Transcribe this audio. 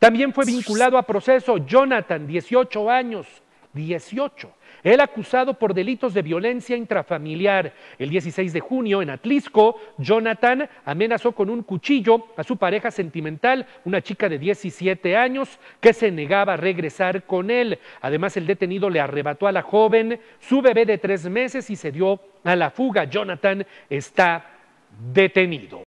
También fue vinculado a proceso Jonathan, 18 años, 18. Él acusado por delitos de violencia intrafamiliar. El 16 de junio, en Atlisco, Jonathan amenazó con un cuchillo a su pareja sentimental, una chica de 17 años, que se negaba a regresar con él. Además, el detenido le arrebató a la joven su bebé de tres meses y se dio a la fuga. Jonathan está detenido.